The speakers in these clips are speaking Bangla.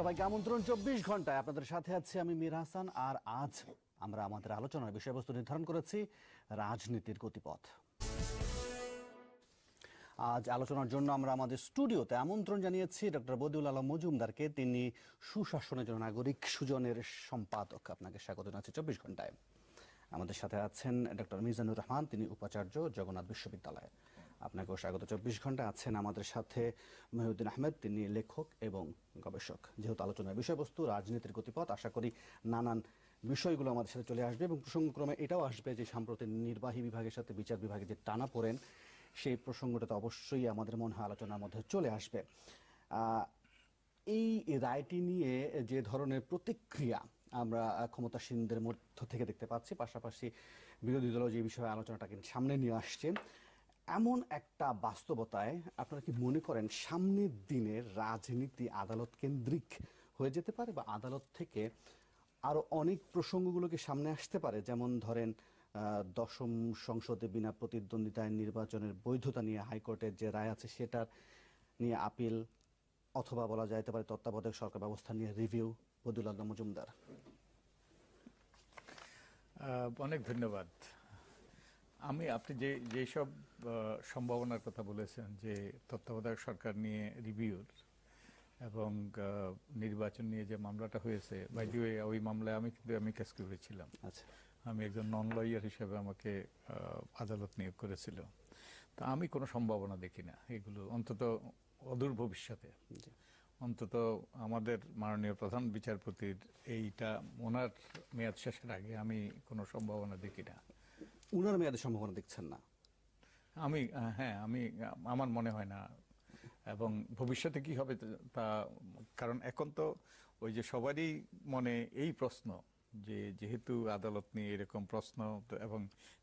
সবাইকে আমন্ত্রণ চব্বিশ ঘন্টায় আপনাদের সাথে আছি আমি মীর হাসান আর আজ আমরা আমাদের আলোচনার বিষয়বস্তু নির্ধারণ করেছি রাজনীতির গতিপথ আজ আলোচনার জন্য আমরা আমাদের স্টুডিওতে আমন্ত্রণ জানিয়েছি ডক্টর বদিউল আলম মজুমদারকে তিনি সুশাসনের জন্য নাগরিক সুজনের সম্পাদক আপনাকে স্বাগত জানাচ্ছি চব্বিশ ঘন্টায় আমাদের সাথে আছেন ডক্টর মিজানুর রহমান তিনি উপাচার্য জগন্নাথ বিশ্ববিদ্যালয় আপনাকে স্বাগত চব্বিশ ঘন্টা আছেন আমাদের সাথে মহিউদ্দিন আহমেদ তিনি লেখক এবং গবেষক যেহেতু আলোচনার বিষয়বস্তু রাজনীতির গতিপথ আশা করি নানান বিষয়গুলো আমাদের সাথে চলে আসবে এবং প্রসঙ্গক্রমে এটাও আসবে যে সাম্প্রতিক নির্বাহী বিভাগের সাথে বিচার বিভাগে যে টানা পড়েন সেই প্রসঙ্গটা তো অবশ্যই আমাদের মনে হয় আলোচনার মধ্যে চলে আসবে এই রায়টি নিয়ে যে ধরনের প্রতিক্রিয়া আমরা ক্ষমতাসীনদের মধ্য থেকে দেখতে পাচ্ছি পাশাপাশি বিরোধী দল যে বিষয়ে আলোচনাটাকে সামনে নিয়ে আসছে এমন একটা বাস্তবতায় আপনারা কি মনে করেন সামনের দিনের রাজনীতি আদালত কেন্দ্রিক হয়ে যেতে পারে বা আদালত থেকে আরও অনেক প্রসঙ্গগুলোকে সামনে আসতে পারে যেমন ধরেন দশম সংসদে বিনা প্রতিদ্বন্দ্বিতায় নির্বাচনের বৈধতা নিয়ে হাইকোর্টের যে রায় আছে সেটার নিয়ে আপিল অথবা বলা যাইতে পারে তত্ত্বাবধায়ক সরকার ব্যবস্থা নিয়ে রিভিউ বদুল আল্লাহ মজুমদার অনেক ধন্যবাদ আমি আপনি যে যেসব সম্ভাবনার কথা বলেছেন যে তত্ত্বাবধায়ক সরকার নিয়ে রিভিউর এবং নির্বাচন নিয়ে যে মামলাটা হয়েছে বাই ওই মামলায় আমি কিন্তু আমি কেস করেছিলাম আচ্ছা আমি একজন নন লয়ার হিসেবে আমাকে আদালত নিয়োগ করেছিল তা আমি কোনো সম্ভাবনা দেখি না এগুলো অন্তত অদূর ভবিষ্যতে অন্তত আমাদের মাননীয় প্রধান বিচারপতির এইটা ওনার মেয়াদ শেষের আগে আমি কোনো সম্ভাবনা দেখি না উনার মেয়াদে সম্ভাবনা দেখছেন না আমি হ্যাঁ আমি আমার মনে হয় না এবং ভবিষ্যতে কি হবে তা কারণ এখন তো ওই যে সবারই মনে এই প্রশ্ন যে যেহেতু আদালত নিয়ে এরকম প্রশ্ন এবং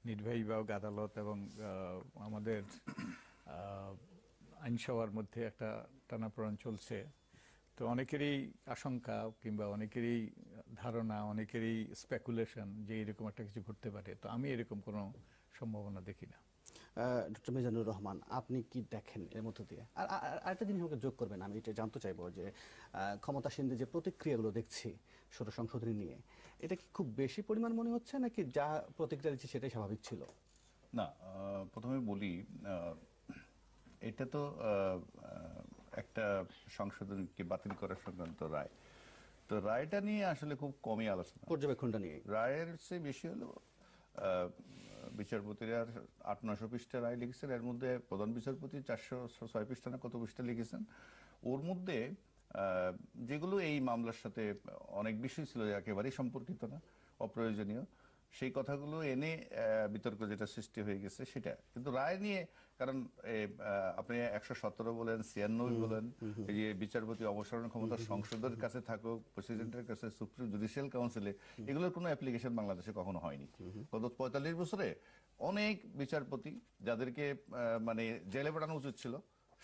নির্বাহী বিভাগ আদালত এবং আমাদের আইনসভার মধ্যে একটা টানাপ্রাণ চলছে তো অনেকেরই আশঙ্কা কিংবা অনেকেরই ধারণা অনেকেরই স্পেকুলেশন যে এরকম একটা কিছু ঘটতে পারে তো আমি এরকম কোনো সম্ভাবনা দেখি না ডক্টর মিজানুর রহমান আপনি কি দেখেন এর মধ্য দিয়ে আর আরেকটা জিনিস আমাকে যোগ করবেন আমি এটা জানতে চাইবো যে ক্ষমতাসীনদের যে প্রতিক্রিয়াগুলো দেখছি ষোলো সংশোধনী নিয়ে এটা কি খুব বেশি পরিমাণ মনে হচ্ছে নাকি যা প্রতিক্রিয়া দিচ্ছে সেটাই স্বাভাবিক ছিল না প্রথমে বলি এটা তো একটা সংশোধনকে বাতিল করা সংক্রান্ত রায় তো রায়টা নিয়ে আসলে খুব কমই আলোচনা পর্যবেক্ষণটা নিয়ে রায়ের চেয়ে বেশি হলো বিচারপতিরা আট নশো পৃষ্ঠা রায় লিখেছেন এর মধ্যে প্রধান বিচারপতি চারশো ছয় পৃষ্ঠা না কত পৃষ্ঠা লিখেছেন ওর মধ্যে যেগুলো এই মামলার সাথে অনেক বিষয় ছিল একেবারেই সম্পর্কিত না অপ্রয়োজনীয় সেই কথাগুলো এনে বিতর্ক যেটা সৃষ্টি হয়ে গেছে সেটা কিন্তু রায় নিয়ে কারণ আপনি একশো সতেরো বলেন ছিয়ানব্বই বলেন যে বিচারপতি অবসরণ ক্ষমতা সংসদের কাছে থাকুক প্রেসিডেন্টের কাছে সুপ্রিম জুডিশিয়াল কাউন্সিলে এগুলোর কোনো অ্যাপ্লিকেশন বাংলাদেশে কখনো হয়নি গত পঁয়তাল্লিশ বছরে অনেক বিচারপতি যাদেরকে মানে জেলে পাঠানো উচিত ছিল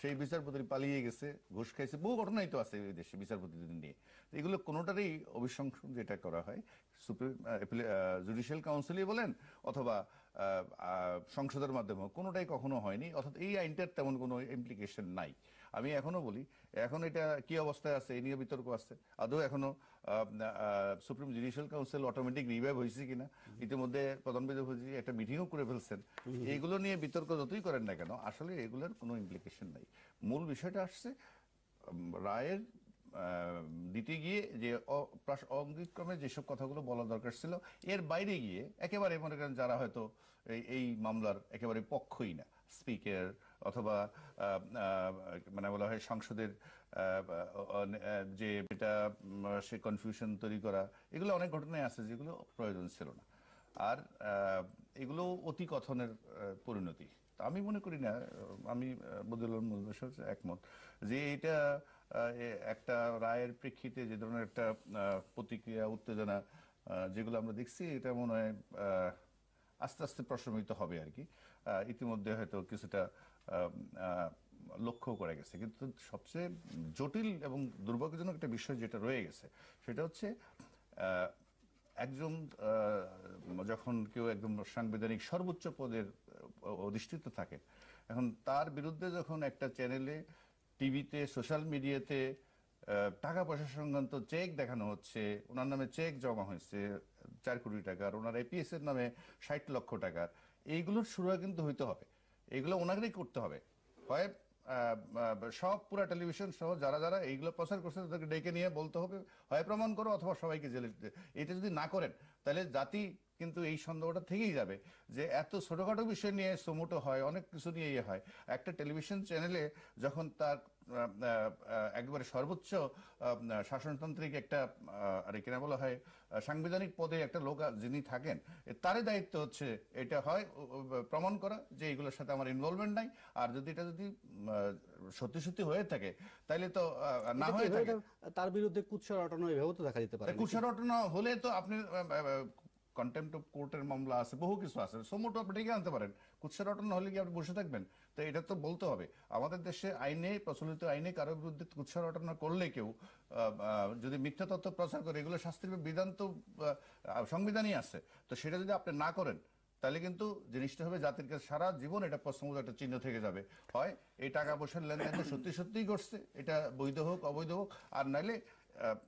সেই বিচারপতি পালিয়ে গেছে ঘুষ খাইছে বহু ঘটনাই তো আছে এই দেশে বিচারপতিদের নিয়ে তো এগুলো কোনোটারই অভিশংসন যেটা করা হয় সুপ্রিম জুডিশিয়াল কাউন্সিলই বলেন অথবা সংসদের মাধ্যমে কোনোটাই কখনো হয়নি অর্থাৎ এই আইনটার তেমন কোনো ইমপ্লিকেশন নাই আমি এখনো বলি এখন এটা কি অবস্থায় আছে এই নিয়ে বিতর্ক আছে আদৌ এখনো supreme judicial council automatic revive হয়েছে কিনা ইতিমধ্যে প্রধান বিচারপতি একটা মিটিংও করে ফেলছেন এইগুলো নিয়ে বিতর্ক যতই করেন না কেন আসলে এগুলোর কোনো ইমপ্লিকেশন নাই মূল বিষয়টা আসছে রায়ের দিতে গিয়ে যে অঙ্গিক্রমে যেসব কথাগুলো বলা দরকার ছিল এর বাইরে গিয়ে একেবারে মনে করেন যারা হয়তো এই মামলার একেবারে পক্ষই না স্পিকার অথবা মানে বলা হয় সংসদের যে এটা সে কনফিউশন তৈরি করা এগুলো অনেক ঘটনায় আছে যেগুলো প্রয়োজন ছিল না আর এগুলো অতি কথনের পরিণতি আমি মনে করি না আমি বদলুল একমত যে এটা একটা রায়ের প্রেক্ষিতে যে ধরনের একটা প্রতিক্রিয়া উত্তেজনা যেগুলো আমরা দেখছি এটা মনে হয় আস্তে আস্তে প্রশমিত হবে আর কি ইতিমধ্যে হয়তো কিছুটা লক্ষ্য করা গেছে কিন্তু সবচেয়ে জটিল এবং দুর্ভাগ্যজনক একটা বিষয় যেটা রয়ে গেছে সেটা হচ্ছে একজন যখন কেউ একদম সাংবিধানিক সর্বোচ্চ পদের অধিষ্ঠিত থাকে এখন তার বিরুদ্ধে যখন একটা চ্যানেলে টিভিতে সোশ্যাল মিডিয়াতে টাকা পয়সা সংক্রান্ত চেক দেখানো হচ্ছে ওনার নামে চেক জমা হয়েছে চার কোটি টাকার ওনার এপিএস এর নামে ষাট লক্ষ টাকার এইগুলোর শুরু কিন্তু হইতে হবে এগুলো ওনাদেরই করতে হবে হয় সব পুরা টেলিভিশন সহ যারা যারা এইগুলো প্রচার করছে তাদেরকে ডেকে নিয়ে বলতে হবে হয় প্রমাণ করো অথবা সবাইকে জেলে এটা যদি না করেন তাহলে জাতি কিন্তু এই সন্দেহটা থেকেই যাবে যে এত ছোটখাটো বিষয় নিয়ে সুমুটো হয় অনেক কিছু নিয়ে ইয়ে হয় একটা টেলিভিশন চ্যানেলে যখন তার একবারে সর্বোচ্চ শাসনতান্ত্রিক একটা আর কিনা বলা হয় সাংবিধানিক পদে একটা লোক যিনি থাকেন তারই দায়িত্ব হচ্ছে এটা হয় প্রমাণ করা যে এগুলোর সাথে আমার ইনভলভমেন্ট নাই আর যদি এটা যদি সত্যি সত্যি হয়ে থাকে তাহলে তো না হয়ে থাকে তার বিরুদ্ধে কুৎসা রটানো এভাবে তো দেখা যেতে পারে কুৎসা রটানো হলে তো আপনি কন্টেম্ট অফ কোর্টের মামলা আছে বহু কিছু আছে সমুটো আপনি ডেকে আনতে পারেন কুৎসা রটন হলে কি আপনি বসে থাকবেন তো এটা তো বলতে হবে আমাদের দেশে আইনে প্রচলিত আইনে কারো বিরুদ্ধে কুৎসা রটনা করলে কেউ যদি মিথ্যা তথ্য প্রচার করে এগুলো শাস্তির বিধান তো সংবিধানই আছে তো সেটা যদি আপনি না করেন তাহলে কিন্তু জিনিসটা হবে জাতির কাছে সারা জীবন এটা প্রশ্নবোধ একটা চিহ্ন থেকে যাবে হয় এই টাকা পয়সার লেনদেন সত্যি সত্যিই ঘটছে এটা বৈধ হোক অবৈধ হোক আর নাইলে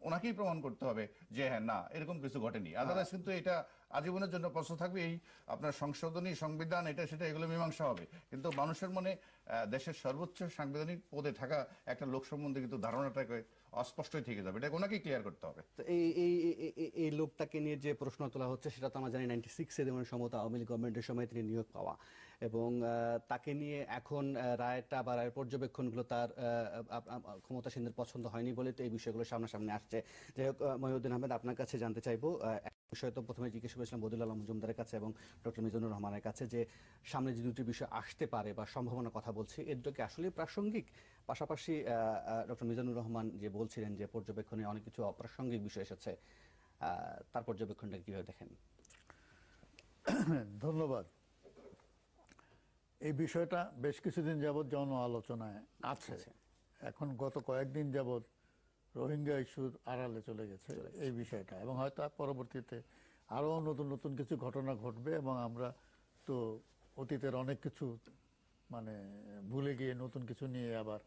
ওনাকেই প্রমাণ করতে হবে যে হ্যাঁ না এরকম কিছু ঘটেনি আদারাইজ কিন্তু এটা আজীবনের জন্য প্রশ্ন থাকবে এই আপনার সংশোধনী সংবিধান এটা সেটা এগুলো মীমাংসা হবে কিন্তু মানুষের মনে দেশের সর্বোচ্চ সাংবিধানিক পদে থাকা একটা লোক সম্বন্ধে কিন্তু ধারণাটাকে অস্পষ্টই থেকে যাবে এটা ওনাকে ক্লিয়ার করতে হবে তো এই এই এই লোকটাকে নিয়ে যে প্রশ্ন তোলা হচ্ছে সেটা তো আমরা জানি নাইনটি সিক্সে যেমন সমতা আওয়ামী লীগ গভর্নমেন্টের সময় তিনি নিয়োগ পাওয়া এবং তাকে নিয়ে এখন রায়টা বা রায়ের পর্যবেক্ষণগুলো তার ক্ষমতাসীনদের পছন্দ হয়নি বলে তো এই বিষয়গুলো সামনাসামনি আসছে যাই হোক মহিউদ্দিন আহমেদ আপনার কাছে জানতে চাইবো বিষয় তো প্রথমে জিজ্ঞেস করেছিলাম বদুল আলম মজুমদারের কাছে এবং ডক্টর মিজানুর রহমানের কাছে যে সামনে যে দুটি বিষয় আসতে পারে বা সম্ভাবনা কথা বলছে এর দুটোকে আসলে প্রাসঙ্গিক পাশাপাশি ডক্টর মিজানুর রহমান যে বলছিলেন যে পর্যবেক্ষণে অনেক কিছু অপ্রাসঙ্গিক বিষয় এসেছে তার পর্যবেক্ষণটা কীভাবে দেখেন ধন্যবাদ এই বিষয়টা বেশ কিছুদিন যাবৎ জন আলোচনায় আছে আচ্ছা। এখন গত কয়েকদিন যাবৎ রোহিঙ্গা ইস্যুর আড়ালে চলে গেছে এই বিষয়টা এবং হয়তো পরবর্তীতে আরও নতুন নতুন কিছু ঘটনা ঘটবে এবং আমরা তো অতীতের অনেক কিছু মানে ভুলে গিয়ে নতুন কিছু নিয়ে আবার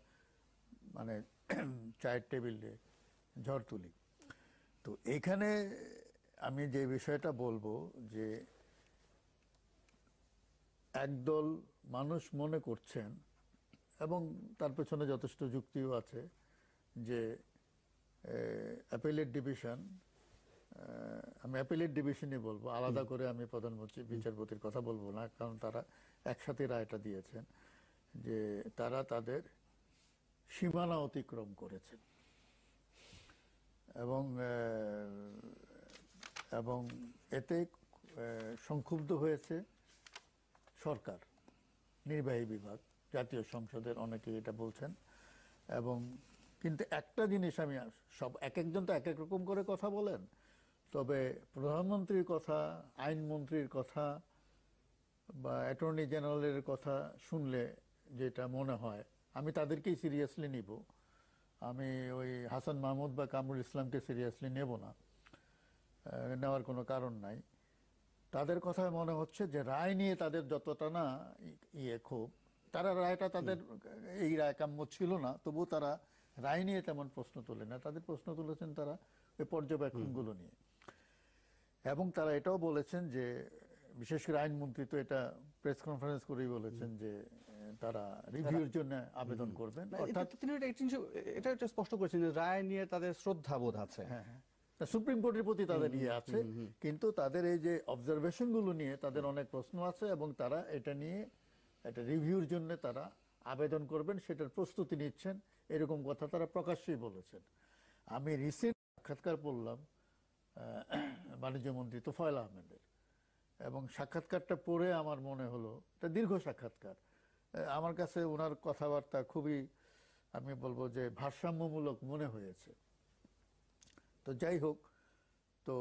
মানে চায়ের টেবিলে ঝড় তুলি তো এখানে আমি যে বিষয়টা বলবো যে একদল মানুষ মনে করছেন এবং তার পেছনে যথেষ্ট যুক্তিও আছে যে অ্যাপেলেট ডিভিশন আমি অ্যাপেলেট ডিভিশনই বলবো আলাদা করে আমি প্রধানমন্ত্রী বিচারপতির কথা বলবো না কারণ তারা একসাথে রায়টা দিয়েছেন যে তারা তাদের সীমানা অতিক্রম করেছেন এবং এবং এতে সংক্ষুব্ধ হয়েছে সরকার নির্বাহী বিভাগ জাতীয় সংসদের অনেকে এটা বলছেন এবং কিন্তু একটা জিনিস আমি সব এক একজন তো এক এক রকম করে কথা বলেন তবে প্রধানমন্ত্রীর কথা আইনমন্ত্রীর কথা বা অ্যাটর্নি জেনারেলের কথা শুনলে যেটা মনে হয় আমি তাদেরকেই সিরিয়াসলি নিব আমি ওই হাসান মাহমুদ বা কামরুল ইসলামকে সিরিয়াসলি নেব না নেওয়ার কোনো কারণ নাই তাদের কথায় মনে হচ্ছে যে রায় নিয়ে তাদের যতটা না ইয়ে খুব তারা রায়টা তাদের এই রায় কাম্য ছিল না তবু তারা রায় নিয়ে তেমন প্রশ্ন তোলে না তাদের প্রশ্ন তুলেছেন তারা ওই পর্যবেক্ষণগুলো নিয়ে এবং তারা এটাও বলেছেন যে বিশেষ করে আইনমন্ত্রী তো এটা প্রেস কনফারেন্স করেই বলেছেন যে তারা রিভিউর জন্য আবেদন করবেন অর্থাৎ তিনি এটা স্পষ্ট করেছেন যে রায় নিয়ে তাদের শ্রদ্ধা বোধ আছে হ্যাঁ, হ্যাঁ। সুপ্রিম কোর্টের প্রতি তাদের ইয়ে আছে কিন্তু তাদের এই যে অবজারভেশন গুলো নিয়ে তাদের অনেক প্রশ্ন আছে এবং তারা এটা নিয়ে একটা রিভিউর জন্য তারা আবেদন করবেন সেটার প্রস্তুতি নিচ্ছেন এরকম কথা তারা প্রকাশ্যেই বলেছেন আমি রিসেন্ট সাক্ষাৎকার পড়লাম বাণিজ্যমন্ত্রী তোফায়ল আহমেদের এবং সাক্ষাৎকারটা পড়ে আমার মনে হলো এটা দীর্ঘ সাক্ষাৎকার আমার কাছে ওনার কথাবার্তা খুবই আমি বলবো যে ভারসাম্যমূলক মনে হয়েছে তো যাই হোক তো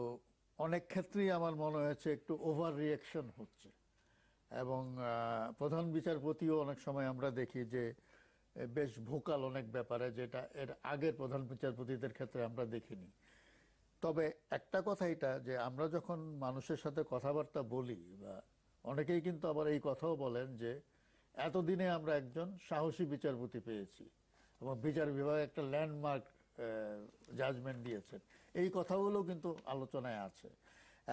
অনেক ক্ষেত্রেই আমার মনে হয়েছে একটু ওভার রিয়াকশন হচ্ছে এবং প্রধান বিচারপতিও অনেক সময় আমরা দেখি যে বেশ ভোকাল অনেক ব্যাপারে যেটা এর আগের প্রধান বিচারপতিদের ক্ষেত্রে আমরা দেখিনি তবে একটা কথা এটা যে আমরা যখন মানুষের সাথে কথাবার্তা বলি বা অনেকেই কিন্তু আবার এই কথাও বলেন যে এতদিনে আমরা একজন সাহসী বিচারপতি পেয়েছি এবং বিচার বিভাগ একটা ল্যান্ডমার্ক জাজমেন্ট দিয়েছেন এই কথাগুলো কিন্তু আলোচনায় আছে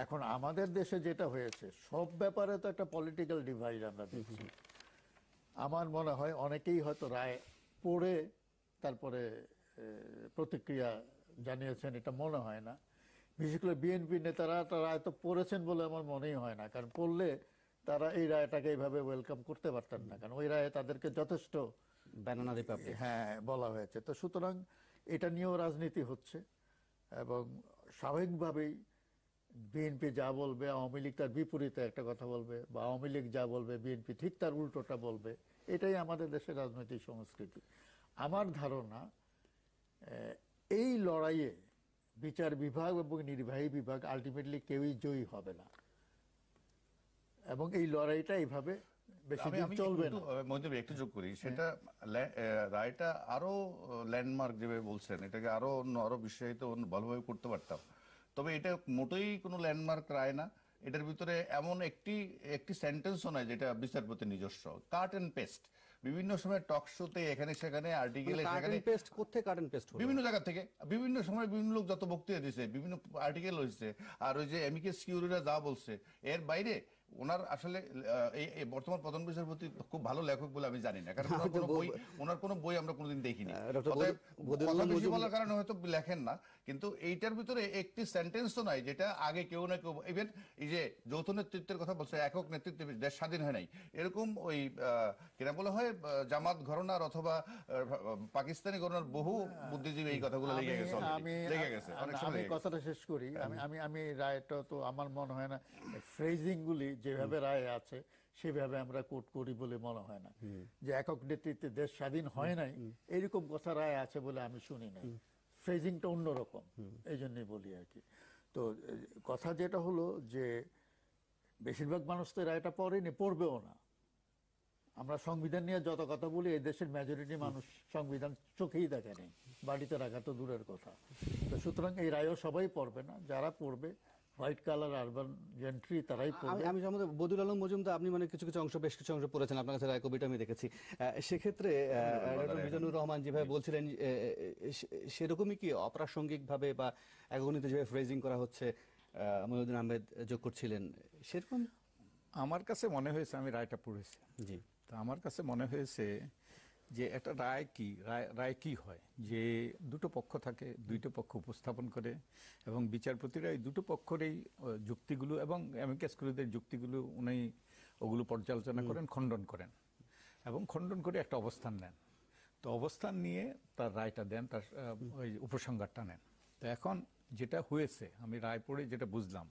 এখন আমাদের দেশে যেটা হয়েছে সব ব্যাপারে তো একটা পলিটিক্যাল ডিভাইড আমরা দেখছি আমার মনে হয় অনেকেই হয়তো রায় পড়ে তারপরে প্রতিক্রিয়া জানিয়েছেন এটা মনে হয় না বিশেষ করে বিএনপি নেতারা রায় তো পড়েছেন বলে আমার মনেই হয় না কারণ পড়লে তারা এই রায়টাকে এইভাবে ওয়েলকাম করতে পারতেন না কারণ ওই রায়ে তাদেরকে যথেষ্ট হ্যাঁ বলা হয়েছে তো সুতরাং এটা নিয়েও রাজনীতি হচ্ছে এবং স্বাভাবিকভাবেই বিএনপি যা বলবে আওয়ামী লীগ তার বিপরীতে একটা কথা বলবে বা আওয়ামী লীগ যা বলবে বিএনপি ঠিক তার উল্টোটা বলবে এটাই আমাদের দেশের রাজনৈতিক সংস্কৃতি আমার ধারণা এই লড়াইয়ে বিচার বিভাগ এবং নির্বাহী বিভাগ আলটিমেটলি কেউই জয়ী হবে না এবং এই লড়াইটা এইভাবে হ্যাঁ। করতে পারতাম তবে এটা মোটেই ল্যান্ডমার্ক রায় না এটার ভিতরে এমন একটি একটি সেন্টেন্সও নয় যেটা বিচারপতি নিজস্ব কাট এন্ড পেস্ট বিভিন্ন সময় টক শোতে এখানে সেখানে আর্টিকেলে মানে সেখানে বিভিন্ন জায়গা থেকে বিভিন্ন সময় বিভিন্ন লোক যত বক্তৃতা দিয়েছে বিভিন্ন আর্টিকেল হয়েছে আর ওই যে এমিকে সিউরিরা e যা বলছে এর বাইরে ওনার আসলে এই বর্তমান প্রধান বিচারপতি খুব ভালো লেখক বলে আমি জানি না কারণ ওনার কোনো বই ওনার কোনো বই আমরা কোনোদিন দেখিনি বেশি বলার কারণে হয়তো লেখেন না কিন্তু এইটার ভিতরে একটি সেন্টেন্স তো নাই যেটা আগে কেউ না কেউ ইভেন এই যে যৌথ নেতৃত্বের কথা বলছে একক নেতৃত্বে দেশ স্বাধীন হয় নাই এরকম ওই কিনা বলা হয় জামাত ঘরনার অথবা পাকিস্তানি ঘরনার বহু বুদ্ধিজীবী এই কথাগুলো লেগে গেছে লেগে গেছে আমি কথাটা শেষ করি আমি আমি রায়টা তো আমার মনে হয় না ফ্রেজিং গুলি যেভাবে রায় আছে সেভাবে আমরা কোর্ট করি বলে মনে হয় না যে একক নেতৃত্বে দেশ স্বাধীন হয় নাই এরকম কথা রায় আছে বলে আমি শুনি নাই ফ্রেজিংটা অন্যরকম এই জন্যই বলি আর কি তো কথা যেটা হলো যে বেশিরভাগ মানুষ তো রায়টা পড়েনি পড়বেও না আমরা সংবিধান নিয়ে যত কথা বলি এই দেশের মেজরিটি মানুষ সংবিধান চোখেই দেখেনি বাড়িতে রাখা তো দূরের কথা তো সুতরাং এই রায়ও সবাই পড়বে না যারা পড়বে হোয়াইট কালার আরবান জেন্ট্রি তারাই পড়বে আমি সম্ভবত বদুল আলম মজুমদার আপনি মানে কিছু কিছু অংশ বেশ কিছু অংশ পড়েছেন আপনার কাছে কবিতা আমি দেখেছি সেক্ষেত্রে হ্যাঁ, হ্যাঁ, হ্যাঁ, ডক্টর মিজানুর রহমান যেভাবে বলছিলেন সেরকমই কি অপ্রাসঙ্গিকভাবে বা একগণিত যেভাবে ফ্রেজিং করা হচ্ছে মহিউদ্দিন আহমেদ যোগ করছিলেন সেরকম আমার কাছে মনে হয়েছে আমি রায়টা পড়েছি জি তো আমার কাছে মনে হয়েছে যে একটা রায় কি রায় রায় কি হয় যে দুটো পক্ষ থাকে দুইটো পক্ষ উপস্থাপন করে এবং বিচারপতিরা এই দুটো পক্ষরই যুক্তিগুলো এবং এমএকে স্কুলদের যুক্তিগুলো উনি ওগুলো পর্যালোচনা করেন খণ্ডন করেন এবং খণ্ডন করে একটা অবস্থান নেন তো অবস্থান নিয়ে তার রায়টা দেন তার ওই উপসংহারটা নেন তো এখন যেটা হয়েছে আমি রায় পড়ে যেটা বুঝলাম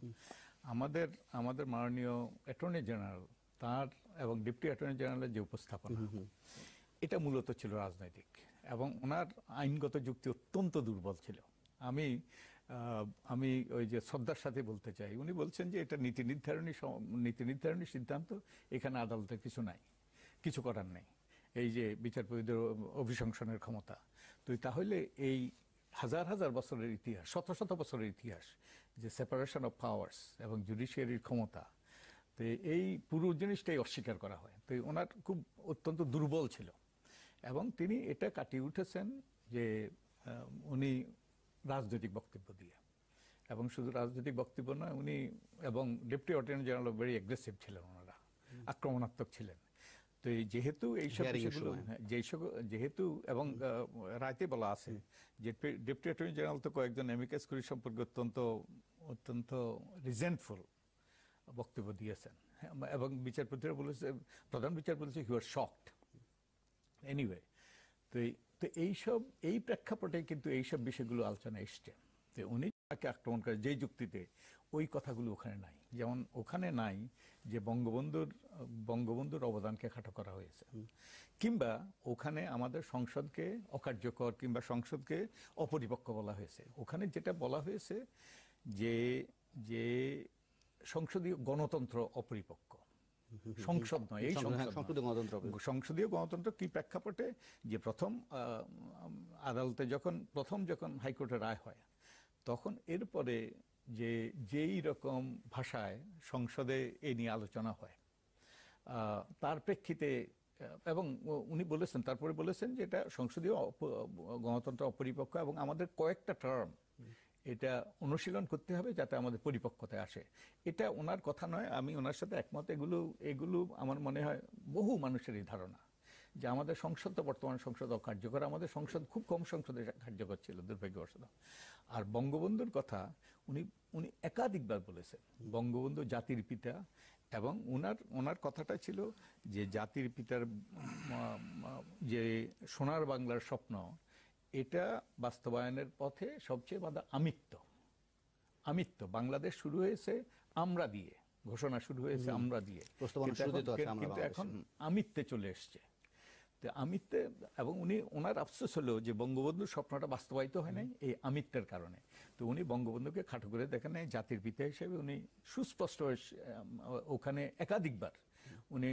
আমাদের আমাদের মাননীয় অ্যাটর্নি জেনারেল তার এবং ডিপটি অ্যাটর্নি জেনারেলের যে উপস্থাপনা এটা মূলত ছিল রাজনৈতিক এবং ওনার আইনগত যুক্তি অত্যন্ত দুর্বল ছিল আমি আমি ওই যে শ্রদ্ধার সাথে বলতে চাই উনি বলছেন যে এটা নীতি নির্ধারণী নীতি নির্ধারণী সিদ্ধান্ত এখানে আদালতের কিছু নাই কিছু করার নেই এই যে বিচারপতিদের অভিশংসনের ক্ষমতা তো তাহলে এই হাজার হাজার বছরের ইতিহাস শত শত বছরের ইতিহাস যে সেপারেশন অফ পাওয়ার্স এবং জুডিশিয়ারির ক্ষমতা তো এই পুরো জিনিসটাই অস্বীকার করা হয় তো ওনার খুব অত্যন্ত দুর্বল ছিল এবং তিনি এটা কাটিয়ে উঠেছেন যে উনি রাজনৈতিক বক্তব্য দিয়ে এবং শুধু রাজনৈতিক বক্তব্য নয় উনি এবং deputy attorney general very aggressive ছিলেন ওনারা আক্রমণাত্মক ছিলেন তো যেহেতু এইসব যেই যেসব যেহেতু এবং রায়তে বলা আছে যে ডেপুটি অ্যাটর্নি জেনারেল তো কয়েকজন এমিকাস কুরি সম্পর্কে অত্যন্ত অত্যন্ত রিজেন্টফুল বক্তব্য দিয়েছেন হ্যাঁ, এবং বিচারপতিরা বলেছে প্রধান বিচারপতি হি আর শকড এনিওয়ে তো তো এইসব এই প্রেক্ষাপটে কিন্তু এইসব বিষয়গুলো আলোচনা এসছে তো উনি তাকে আক্রমণ করে যেই যুক্তিতে ওই কথাগুলো ওখানে নাই যেমন ওখানে নাই যে বঙ্গবন্ধুর বঙ্গবন্ধুর অবদানকে খাটো করা হয়েছে কিংবা ওখানে আমাদের সংসদকে অকার্যকর কিংবা সংসদকে অপরিপক্ক বলা হয়েছে ওখানে যেটা বলা হয়েছে যে যে সংসদীয় গণতন্ত্র অপরিপক্ক সংসদ নয় এই হ্যাঁ, সংসদীয় সংসদীয় গণতন্ত্র কি প্রেক্ষাপটে যে প্রথম আদালতে যখন প্রথম যখন হাইকোর্টে রায় হয় তখন এরপরে যে যেই রকম ভাষায় সংসদে এ নিয়ে আলোচনা হয় তার প্রেক্ষিতে এবং উনি বলেছেন তারপরে বলেছেন যে এটা সংসদীয় গণতন্ত্র অপরিপক্ষ এবং আমাদের কয়েকটা টার্ম এটা অনুশীলন করতে হবে যাতে আমাদের পরিপক্কতায় আসে এটা ওনার কথা নয় আমি ওনার সাথে একমত এগুলো এগুলো আমার মনে হয় বহু মানুষেরই ধারণা যে আমাদের সংসদ তো বর্তমান সংসদ অকার্যকর আমাদের সংসদ খুব কম সংসদে কার্যকর ছিল দুর্ভাগ্যবশত আর বঙ্গবন্ধুর কথা উনি উনি একাধিকবার বলেছেন বঙ্গবন্ধু জাতির পিতা এবং ওনার ওনার কথাটা ছিল যে জাতির পিতার যে সোনার বাংলার স্বপ্ন এটা বাস্তবায়নের পথে সবচেয়ে বাধা আমিত্ব আমিত্ব বাংলাদেশ শুরু হয়েছে আমরা দিয়ে ঘোষণা শুরু হয়েছে আমরা দিয়ে কিন্তু এখন আমিত্বে চলে এসছে তো আমিত্বে এবং উনি ওনার আফসোস হলো যে বঙ্গবন্ধুর স্বপ্নটা বাস্তবায়িত হয় নাই এই আমিত্বের কারণে তো উনি বঙ্গবন্ধুকে খাটো করে দেখেন নাই জাতির পিতা হিসেবে উনি সুস্পষ্ট ওখানে একাধিকবার উনি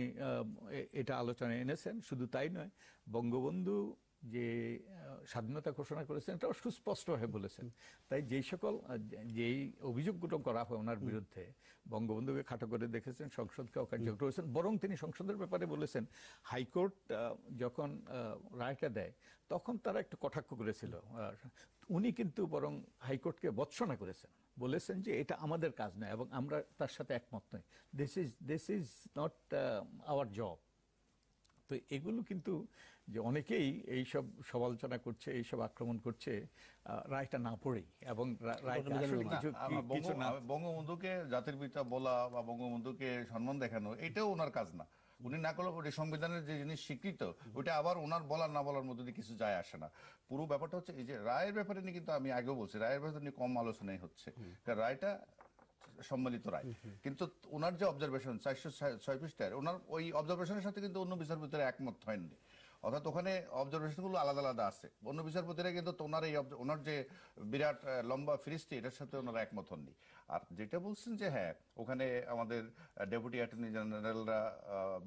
এটা আলোচনায় এনেছেন শুধু তাই নয় বঙ্গবন্ধু যে স্বাধীনতা ঘোষণা করেছেন এটাও হয়ে বলেছেন তাই যেই সকল যেই অভিযোগগুলো করা হয় ওনার বিরুদ্ধে বঙ্গবন্ধুকে খাটো করে দেখেছেন সংসদকে অকার্য করেছেন বরং তিনি সংসদের ব্যাপারে বলেছেন হাইকোর্ট যখন রায়টা দেয় তখন তারা একটু কটাক্ষ করেছিল উনি কিন্তু বরং হাইকোর্টকে বৎসনা করেছেন বলেছেন যে এটা আমাদের কাজ নয় এবং আমরা তার সাথে একমত নই this is this is not our job তো এগুলো কিন্তু যে অনেকেই এই সব সমালোচনা করছে এই সব আক্রমণ করছে রায়টা না পড়েই এবং বঙ্গবন্ধুকে জাতির পিতা বলা বা বঙ্গবন্ধুকে সম্মান দেখানো এটাও ওনার কাজ না উনি না করলে ওটা সংবিধানের যে জিনিস স্বীকৃত ওইটা আবার ওনার বলার না বলার মধ্যে কিছু যায় আসে না পুরো ব্যাপারটা হচ্ছে এই যে রায়ের ব্যাপারে নিয়ে কিন্তু আমি আগেও বলছি রায়ের ব্যাপারে নিয়ে কম আলোচনাই হচ্ছে কারণ রায়টা সম্মিলিত রায় কিন্তু ওনার যে অবজারভেশন চারশো ছয় পৃষ্ঠার ওনার ওই অবজারভেশনের সাথে কিন্তু অন্য বিচারপতিরা একমত হয়নি অর্থাৎ ওখানে অবজারভেশনগুলো আলাদা আলাদা আছে অন্য বিচারপতিরা কিন্তু ওনার এই ওনার যে বিরাট লম্বা ফিরিস্তি এটার সাথে ওনারা একমত হননি আর যেটা বলছেন যে হ্যাঁ ওখানে আমাদের ডেপুটি অ্যাটর্নি জেনারেলরা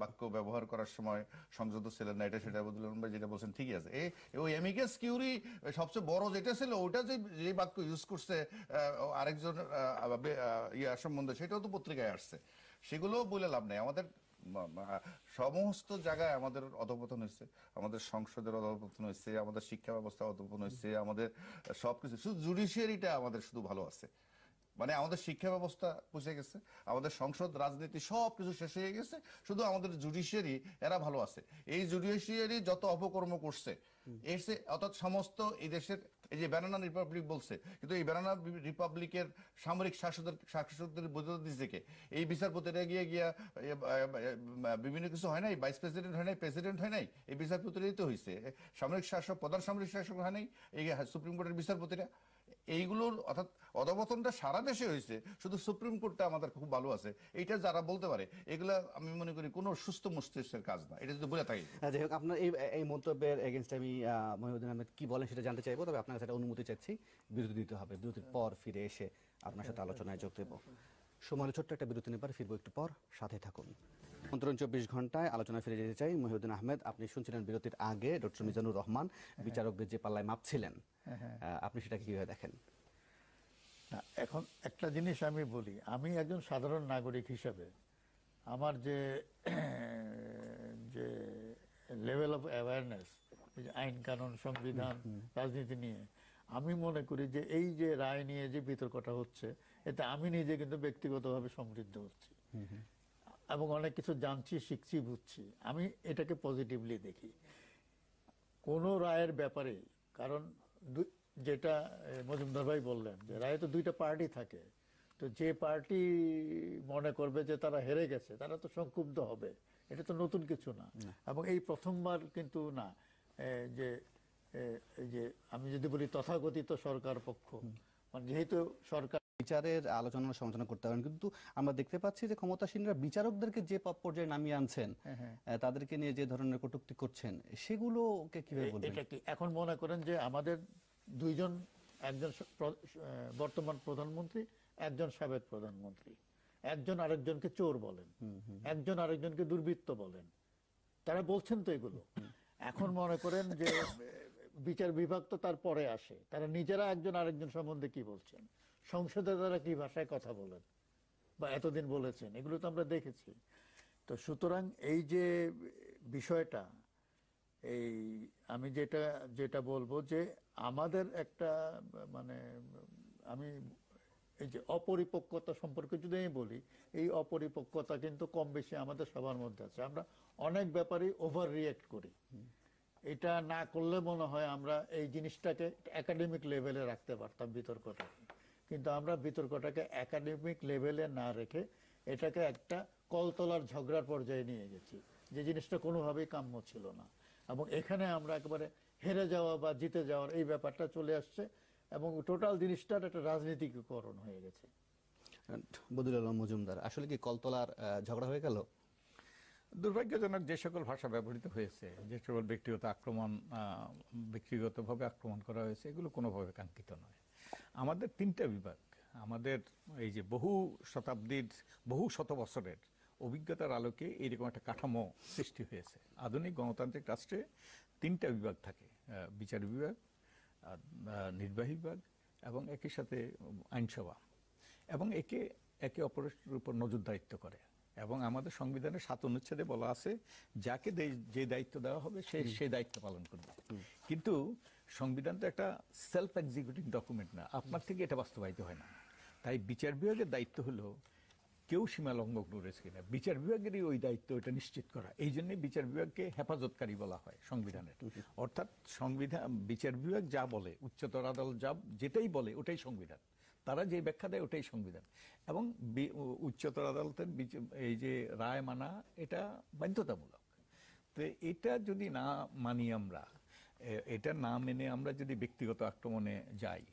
বাক্য ব্যবহার করার সময় সংযত ছিলেন না এটা সেটা বদলে যেটা বলছেন ঠিকই আছে এই ওই এমিকেস কিউরি সবচেয়ে বড় যেটা ছিল ওটা যে যে বাক্য ইউজ করছে আরেকজন ইয়ে সম্বন্ধে সেটাও তো পত্রিকায় আসছে সেগুলো বলে লাভ নেই আমাদের সমস্ত জায়গায় আমাদের অধপতন হয়েছে আমাদের সংসদের অধপতন হয়েছে আমাদের শিক্ষা ব্যবস্থা অধপতন হয়েছে আমাদের সবকিছু শুধু জুডিশিয়ারিটা আমাদের শুধু ভালো আছে মানে আমাদের শিক্ষা ব্যবস্থা পুষে গেছে আমাদের সংসদ রাজনীতি সব কিছু শেষ হয়ে গেছে শুধু আমাদের জুডিশিয়ারি এরা ভালো আছে এই জুডিশিয়ারি যত অপকর্ম করছে এসে অর্থাৎ সমস্ত এই দেশের এই যে ব্যানানা রিপাবলিক বলছে কিন্তু এই ব্যানানা রিপাবলিকের সামরিক শাসকদের শাসকদের বৈধতা দিচ্ছে কে এই বিচারপতিরা গিয়ে গিয়া বিভিন্ন কিছু হয় নাই ভাইস প্রেসিডেন্ট হয় নাই প্রেসিডেন্ট হয় নাই এই বিচারপতিরাই তো হয়েছে সামরিক শাসক প্রধান সামরিক শাসক হয় নাই এই সুপ্রিম হ্যাঁ, কোর্টের বিচারপতিরা এইগুলোর অর্থাৎ অধবতনটা সারা দেশে হয়েছে শুধু সুপ্রিম কোর্টটা আমাদের খুব ভালো আছে এটা যারা বলতে পারে এগুলা আমি মনে করি কোনো সুস্থ মস্তিষ্কের কাজ না এটা যদি বলে থাকি হ্যাঁ, যাই হোক আপনার এই এই মন্তব্যের এগেনস্ট আমি মহিউদ্দিন আহমেদ কি বলেন সেটা জানতে চাইবো তবে আপনার কাছে অনুমতি চাচ্ছি বিরতি দিতে হবে বিরতির পর ফিরে এসে আপনার সাথে আলোচনায় যোগ দেব সময় ছোট্ট একটা বিরতি নেবার ফিরবো একটু পর সাথে থাকুন অন্তরণ চব্বিশ ঘন্টায় আলোচনা ফিরে যেতে চাই মহিউদ্দিন আহমেদ আপনি শুনছিলেন বিরতির আগে ডক্টর হ্যাঁ। মিজানুর রহমান হ্যাঁ। বিচারকদের যে পাল্লায় মাপছিলেন হ্যাঁ, আপনি সেটাকে কীভাবে দেখেন এখন একটা জিনিস আমি বলি আমি একজন সাধারণ নাগরিক হিসাবে আমার যে যে লেভেল অফ অ্যাওয়ারনেস আইন কানুন সংবিধান রাজনীতি নিয়ে আমি মনে করি যে এই যে রায় নিয়ে যে বিতর্কটা হচ্ছে এতে আমি নিজে কিন্তু ব্যক্তিগতভাবে সমৃদ্ধ হচ্ছি এবং অনেক কিছু জানছি শিখছি বুঝছি আমি এটাকে পজিটিভলি দেখি কোনো রায়ের ব্যাপারে কারণ যেটা মজুমদার ভাই বললেন যে রায়ে তো দুইটা পার্টি থাকে তো যে পার্টি মনে করবে যে তারা হেরে গেছে তারা তো সংক্ষুব্ধ হবে এটা তো নতুন কিছু না এবং এই প্রথমবার কিন্তু না যে যে আমি যদি বলি তথাকথিত সরকার পক্ষ মানে যেহেতু সরকার বিচারের আলোচনা সমালোচনা করতে পারেন কিন্তু আমরা দেখতে পাচ্ছি যে ক্ষমতাসীনরা বিচারকদেরকে যে পর্যায়ে নামিয়ে আনছেন হ্যাঁ, হ্যাঁ। তাদেরকে নিয়ে যে ধরনের কটুক্তি করছেন সেগুলোকে কিভাবে এখন মনে করেন যে আমাদের দুইজন একজন বর্তমান প্রধানমন্ত্রী একজন সাবেক প্রধানমন্ত্রী একজন আরেকজনকে চোর বলেন একজন আরেকজনকে দুর্বৃত্ত বলেন তারা বলছেন তো এগুলো এখন মনে করেন যে বিচার বিভাগ তো তারপরে আসে তারা নিজেরা একজন আরেকজন সম্বন্ধে কি বলছেন সংসদে তারা কি ভাষায় কথা বলেন বা এতদিন বলেছেন এগুলো তো আমরা দেখেছি তো সুতরাং এই যে বিষয়টা এই আমি যেটা যেটা বলবো যে আমাদের একটা মানে আমি এই যে অপরিপক্কতা সম্পর্কে যদি আমি বলি এই অপরিপক্কতা কিন্তু কম বেশি আমাদের সবার মধ্যে আছে আমরা অনেক ব্যাপারে ওভার রিয়েক্ট করি এটা না করলে মনে হয় আমরা এই জিনিসটাকে একাডেমিক লেভেলে রাখতে পারতাম বিতর্কটাকে কিন্তু আমরা বিতর্কটাকে একাডেমিক লেভেলে না রেখে এটাকে একটা কলতলার ঝগড়ার পর্যায়ে নিয়ে গেছি যে জিনিসটা কোনোভাবেই কাম্য ছিল না এবং এখানে আমরা একেবারে হেরে যাওয়া বা জিতে যাওয়ার এই ব্যাপারটা চলে আসছে এবং টোটাল জিনিসটার একটা রাজনীতিকরণ হয়ে গেছে বদুল আলম মজুমদার আসলে কি কলতলার ঝগড়া হয়ে গেল দুর্ভাগ্যজনক যে সকল ভাষা ব্যবহৃত হয়েছে যে সকল ব্যক্তিগত আক্রমণ ব্যক্তিগতভাবে আক্রমণ করা হয়েছে এগুলো কোনোভাবে কাঙ্ক্ষিত নয় আমাদের তিনটা বিভাগ আমাদের এই যে বহু শতাব্দীর বহু শত বছরের অভিজ্ঞতার আলোকে এইরকম একটা কাঠামো সৃষ্টি হয়েছে আধুনিক গণতান্ত্রিক রাষ্ট্রে তিনটা বিভাগ থাকে বিচার বিভাগ নির্বাহী বিভাগ এবং একই সাথে আইনসভা এবং একে একে অপরের উপর নজর দায়িত্ব করে এবং আমাদের সংবিধানের সাত অনুচ্ছেদে বলা আছে যাকে যে দায়িত্ব দেওয়া হবে সে সেই দায়িত্ব পালন করবে কিন্তু সংবিধান তো একটা সেলফ এক্সিকিউটিভ ডকুমেন্ট না আপনার থেকে এটা বাস্তবায়িত হয় না তাই বিচার বিভাগের দায়িত্ব হলো কেউ সীমা লঙ্ঘন করেছে কিনা বিচার বিভাগেরই ওই দায়িত্ব এটা নিশ্চিত করা এই জন্য বিচার বিভাগকে হেফাজতকারী বলা হয় সংবিধানের অর্থাৎ সংবিধান বিচার বিভাগ যা বলে উচ্চতর আদালত যা যেটাই বলে ওটাই সংবিধান তারা যে ব্যাখ্যা দেয় ওটাই সংবিধান এবং উচ্চতর আদালতের এই যে রায় মানা এটা বাধ্যতামূলক তো এটা যদি না মানি আমরা এটা না মেনে আমরা যদি ব্যক্তিগত আক্রমণে যাই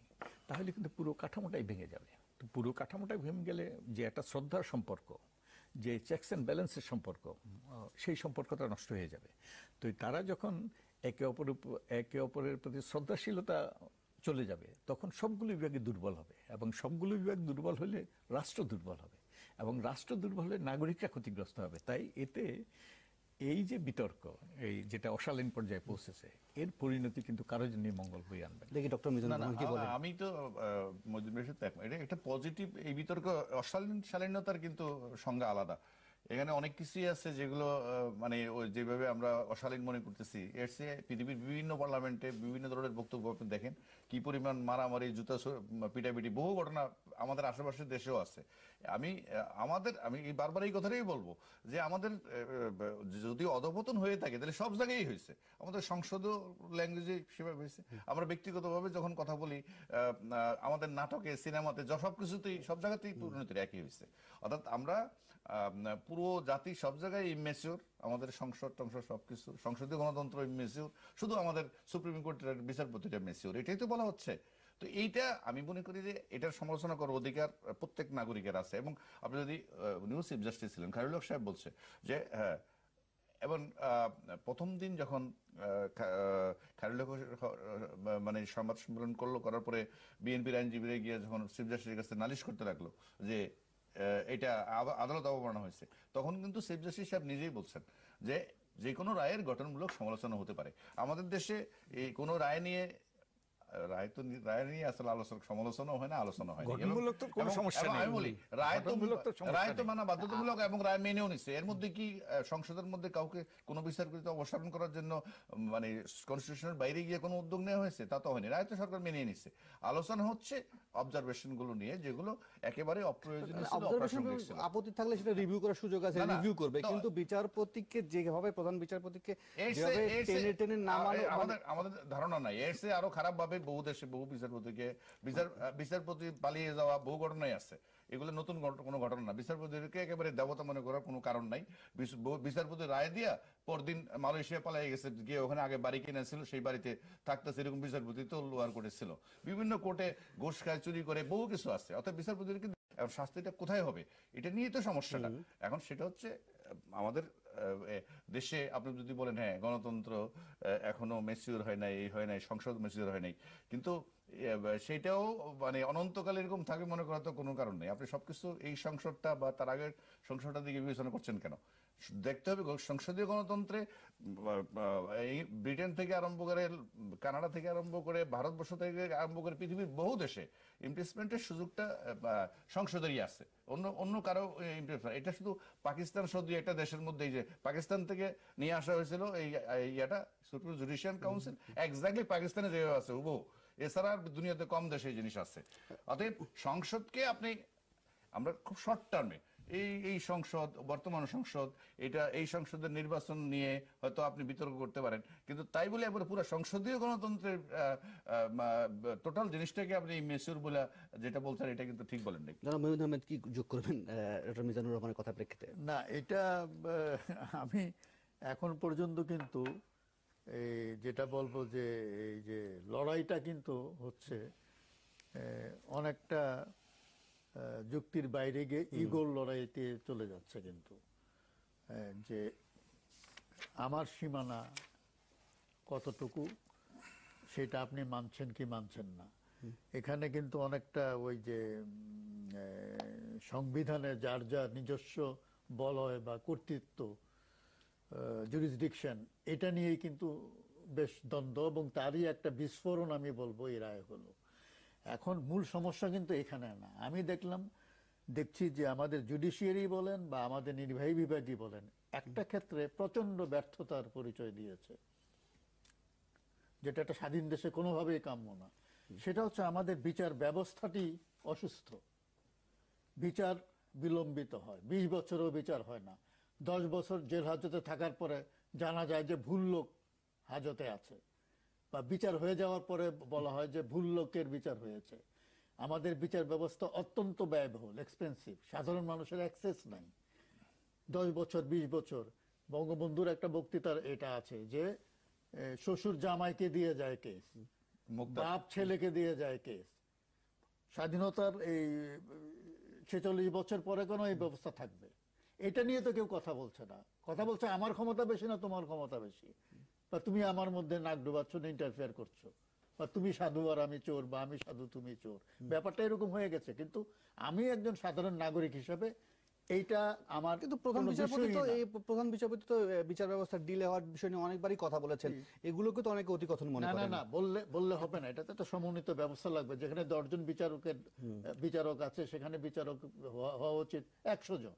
তাহলে কিন্তু পুরো কাঠামোটাই ভেঙে যাবে তো পুরো কাঠামোটাই ভেঙে গেলে যে একটা শ্রদ্ধার সম্পর্ক যে চেকস অ্যান্ড ব্যালেন্সের সম্পর্ক সেই সম্পর্কটা নষ্ট হয়ে যাবে তো তারা যখন একে অপর একে অপরের প্রতি শ্রদ্ধাশীলতা চলে যাবে তখন সবগুলো বিভাগে দুর্বল হবে এবং সবগুলো বিভাগ দুর্বল হলে রাষ্ট্র দুর্বল হবে এবং রাষ্ট্র দুর্বল হলে নাগরিকরা ক্ষতিগ্রস্ত হবে তাই এতে এই যে বিতর্ক এই যেটা অশালীন পর্যায়ে পৌঁছেছে এর পরিণতি কিন্তু কারোর জন্য মঙ্গল বই আনবে দেখি ডক্টর আমি তো মজুর এটা একটা পজিটিভ এই বিতর্ক অশালীন শালীনতার কিন্তু সংজ্ঞা আলাদা এখানে অনেক কিছুই আছে যেগুলো মানে যেভাবে আমরা অশালীন মনে করতেছি এর চেয়ে পৃথিবীর বিভিন্ন পার্লামেন্টে বিভিন্ন ধরনের বক্তব্য আপনি দেখেন কি পরিমাণ মারামারি জুতা পিটাপিটি বহু ঘটনা আমাদের আশেপাশের দেশেও আছে আমি আমাদের আমি বারবার এই কথাটাই বলবো যে আমাদের যদি অধপতন হয়ে থাকে তাহলে সব জায়গায় হয়েছে আমাদের সংসদ ল্যাঙ্গুয়েজে সেভাবে হয়েছে আমরা ব্যক্তিগতভাবে যখন কথা বলি আমাদের নাটকে সিনেমাতে সব কিছুতেই সব জায়গাতেই পরিণতির একই হয়েছে অর্থাৎ আমরা পুরো জাতি সব জায়গায় ইমেচিওর আমাদের সংসদ টংসদ সব কিছু সংসদীয় গণতন্ত্র ইমেচিওর শুধু আমাদের সুপ্রিম কোর্টের বিচারপতিটা মেচিওর এটাই তো বলা হচ্ছে তো এইটা আমি মনে করি যে এটার সমালোচনা করার অধিকার প্রত্যেক নাগরিকের আছে এবং আপনি যদি নিউ চিফ জাস্টিস ছিলেন খারুল সাহেব বলছে যে হ্যাঁ এবং প্রথম দিন যখন খারুল মানে সংবাদ সম্মেলন করলো করার পরে বিএনপির আইনজীবীরা গিয়ে যখন চিফ জাস্টিসের কাছে নালিশ করতে লাগলো যে এটা আদালত অবমাননা হয়েছে তখন কিন্তু সেফ জাস্টিস সাহেব নিজেই বলছেন যে যে কোনো রায়ের গঠনমূলক সমালোচনা হতে পারে আমাদের দেশে এই কোনো রায় নিয়ে রায় তো রায় নিয়ে আসলে আলোচনা সমালোচনা হয় না আলোচনা হয় আমি বলি রায় তো রায় তো বাধ্যতামূলক এবং রায় মেনেও নিচ্ছে এর মধ্যে কি সংসদের মধ্যে কাউকে কোনো বিচারকৃত অবসারণ করার জন্য মানে কনস্টিটিউশনের বাইরে গিয়ে কোনো উদ্যোগ নেওয়া হয়েছে তা তো হয়নি রায় তো সরকার মেনে নিচ্ছে আলোচনা হচ্ছে অবজারভেশনগুলো নিয়ে যেগুলো একেবারে অপ্রয়োজনীয় আপত্তি থাকলে সেটা রিভিউ করার সুযোগ আছে রিভিউ করবে কিন্তু বিচারপতিকে যেভাবে প্রধান বিচারপতিকে যেভাবে টেনে টেনে নামানো আমাদের আমাদের ধারণা নাই এসে আরো খারাপ ভাবে বহু দেশে বহু বিচারপতিকে বিচার বিচারপতি পালিয়ে যাওয়া বহু ঘটনাই আছে এগুলো নতুন কোনো ঘটনা না বিচারপতিকে একেবারে দেবতা মনে করার কোনো কারণ নাই বিচারপতি রায় দিয়া পরদিন মালয়েশিয়া পালাই গেছে গিয়ে ওখানে আগে বাড়ি কিনেছিল সেই বাড়িতে থাকতেছে এরকম বিচারপতি তো লোয়ার কোর্টে ছিল বিভিন্ন কোর্টে ঘোষ খায় চুরি করে বহু কিছু আছে অর্থাৎ বিচারপতিদেরকে কিন্তু শাস্তিটা কোথায় হবে এটা নিয়ে তো সমস্যাটা এখন সেটা হচ্ছে আমাদের দেশে আপনি যদি বলেন হ্যাঁ গণতন্ত্র এখনো মেচিওর হয় নাই এই হয় নাই সংসদ মেচিওর হয় নাই কিন্তু ইয়ে, সেটাও মানে অনন্তকাল এরকম থাকবে মনে করা তো কোনো কারণ নেই আপনি সবকিছু এই সংসদটা বা তার আগের সংসদটা দিকে বিবেচনা করছেন কেন দেখতে হবে সংসদীয় গণতন্ত্রে এই ব্রিটেন থেকে আরম্ভ করে কানাডা থেকে আরম্ভ করে ভারতবর্ষ থেকে আরম্ভ করে পৃথিবীর বহু দেশে ইমপিচমেন্টের সুযোগটা সংসদেরই আছে অন্য অন্য কারো এটা শুধু পাকিস্তান সহ দুই একটা দেশের মধ্যে যে পাকিস্তান থেকে নিয়ে আসা হয়েছিল এই ইয়াটা সুপ্রিম জুডিশিয়াল কাউন্সিল একজাক্টলি পাকিস্তানে যেভাবে আছে হুবহু এছাড়া দুনিয়াতে কম দেশে এই জিনিস আছে অতএব সংসদকে আপনি আমরা খুব শর্ট টার্মে এই এই সংসদ বর্তমান সংসদ এটা এই সংসদের নির্বাচন নিয়ে হয়তো আপনি বিতর্ক করতে পারেন কিন্তু তাই বলে একবার পুরো সংসদীয় গণতন্ত্রের টোটাল জিনিসটাকে আপনি মেসুর বলে যেটা বলছেন এটা কিন্তু ঠিক বলেন নাকি যারা মহিউদ আহমেদ কি যোগ করবেন ডক্টর মিজানুর রহমানের কথা প্রেক্ষিতে না এটা আমি এখন পর্যন্ত কিন্তু এই যেটা বলবো যে এই যে লড়াইটা কিন্তু হচ্ছে অনেকটা যুক্তির বাইরে গিয়ে ইগোর লড়াইতে চলে যাচ্ছে কিন্তু যে আমার সীমানা কতটুকু সেটা আপনি মানছেন কি মানছেন না এখানে কিন্তু অনেকটা ওই যে সংবিধানে যার যা নিজস্ব বলয় বা কর্তৃত্ব জুরিসডিকশন এটা নিয়েই কিন্তু বেশ দ্বন্দ্ব এবং তারই একটা বিস্ফোরণ আমি বলবো এই রায় হলো এখন মূল সমস্যা কিন্তু এখানে না আমি দেখলাম দেখছি যে আমাদের জুডিশিয়ারি বলেন বা আমাদের নির্বাহী বিভাগই বলেন একটা ক্ষেত্রে প্রচন্ড ব্যর্থতার পরিচয় দিয়েছে যেটা একটা স্বাধীন দেশে কোনোভাবেই কাম্য না সেটা হচ্ছে আমাদের বিচার ব্যবস্থাটি অসুস্থ বিচার বিলম্বিত হয় বিশ বছরও বিচার হয় না দশ বছর জেল হাজতে থাকার পরে জানা যায় যে ভুল লোক হাজতে আছে বা বিচার হয়ে যাওয়ার পরে বলা হয় যে ভুল লোকের বিচার হয়েছে আমাদের বিচার ব্যবস্থা অত্যন্ত ব্যয়বহুল এক্সপেন্সিভ সাধারণ মানুষের অ্যাক্সেস নাই দশ বছর বিশ বছর বঙ্গবন্ধুর একটা বক্তৃতার এটা আছে যে শ্বশুর জামাইকে দিয়ে যায় কেস বাপ ছেলেকে দিয়ে যায় কেস স্বাধীনতার এই ছেচল্লিশ বছর পরে কোনো এই ব্যবস্থা থাকবে এটা নিয়ে তো কেউ কথা বলছে না কথা বলছে আমার ক্ষমতা বেশি না তোমার ক্ষমতা বেশি বা তুমি আমার মধ্যে নাক ডোবাচ্ছ না ইন্টারফেয়ার করছো বা তুমি সাধু আর আমি চোর বা আমি সাধু তুমি চোর ব্যাপারটা এরকম হয়ে গেছে কিন্তু আমি একজন সাধারণ নাগরিক হিসাবে এইটা আমার কিন্তু প্রধান বিচারপতি তো এই প্রধান বিচারপতি তো বিচার ব্যবস্থা ডিলে হওয়ার বিষয় নিয়ে অনেকবারই কথা বলেছেন এগুলোকে তো অনেকে অতিকথন মনে করেন না না বললে বললে হবে না এটা তো একটা সমন্বিত ব্যবস্থা লাগবে যেখানে দশজন বিচারকের বিচারক আছে সেখানে বিচারক হওয়া উচিত একশো জন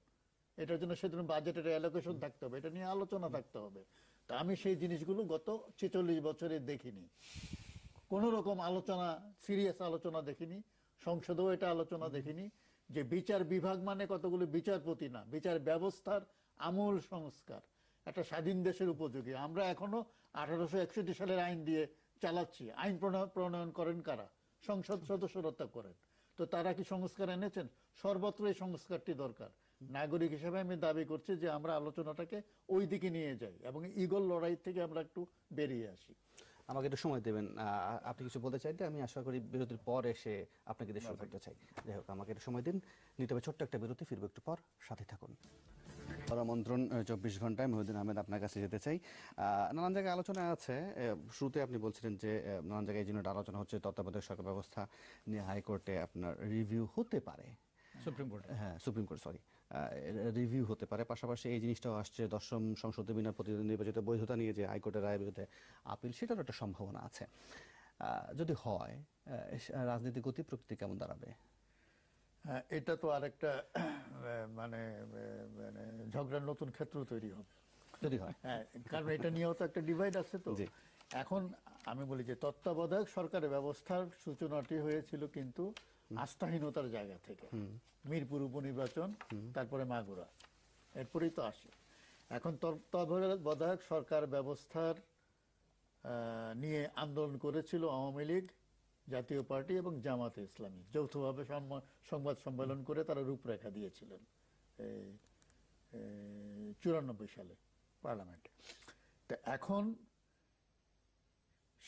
এটার জন্য সেজন্য বাজেটের অ্যালোকেশন থাকতে হবে এটা নিয়ে আলোচনা থাকতে হবে তা আমি সেই জিনিসগুলো গত ছেচল্লিশ বছরে দেখিনি কোনো রকম আলোচনা সিরিয়াস আলোচনা দেখিনি সংসদেও এটা আলোচনা দেখিনি যে বিচার বিভাগ মানে কতগুলো বিচারপতি না বিচার ব্যবস্থার আমূল সংস্কার একটা স্বাধীন দেশের উপযোগী আমরা এখনো আঠারোশো একষট্টি সালের আইন দিয়ে চালাচ্ছি আইন প্রণয়ন করেন কারা সংসদ সদস্যরা করেন তো তারা কি সংস্কার এনেছেন সর্বত্র এই সংস্কারটি দরকার নাগরিক হিসেবে আমি দাবি করছি যে আমরা আলোচনাটাকে ওই দিকে নিয়ে যাই এবং ইগল লড়াই থেকে আমরা একটু বেরিয়ে আসি আমাকে একটু সময় দেবেন আপনি কিছু বলতে চাইলে আমি আশা করি বিরতির পর এসে আপনাকে দেশ করতে চাই যাই হোক আমাকে একটু সময় দিন নিতে হবে ছোট্ট একটা বিরতি ফিরবো একটু পর সাথে থাকুন আমন্ত্রণ চব্বিশ ঘন্টায় মহিউদ্দিন আহমেদ আপনার কাছে যেতে চাই নানান জায়গায় আলোচনা আছে শুরুতে আপনি বলছিলেন যে নানান জায়গায় এই জন্য আলোচনা হচ্ছে তত্ত্বাবধায়ক সরকার ব্যবস্থা নিয়ে হাইকোর্টে আপনার রিভিউ হতে পারে সুপ্রিম কোর্ট হ্যাঁ সুপ্রিম কোর্ট সরি রিভিউ হতে পারে পাশাপাশি এই জিনিসটাও আসছে দশম সংসদে বিনা প্রতিদ্বন্দ্বী নির্বাচিত বৈধতা নিয়ে যে হাইকোর্টের রায়ের বিরুদ্ধে আপিল সেটারও একটা সম্ভাবনা আছে যদি হয় রাজনীতি গতি প্রকৃতি কেমন দাঁড়াবে হ্যাঁ, এটা তো আরেকটা মানে মানে ঝগড়ার নতুন ক্ষেত্র তৈরি হবে যদি হয় হ্যাঁ কারণ এটা নিয়েও তো একটা ডিভাইড আছে তো এখন আমি বলি যে তত্ত্বাবধায়ক সরকারের ব্যবস্থার সূচনাটি হয়েছিল কিন্তু আস্থাহীনতার জায়গা থেকে মিরপুর উপনির্বাচন তারপরে মাগুরা এরপরেই তো আসে এখন তত্ত্বাবধায়ক সরকার ব্যবস্থার নিয়ে আন্দোলন করেছিল আওয়ামী লীগ জাতীয় পার্টি এবং জামাতে ইসলামী যৌথভাবে সংবাদ সম্মেলন করে তারা রূপরেখা দিয়েছিলেন চুরানব্বই সালে পার্লামেন্টে তা এখন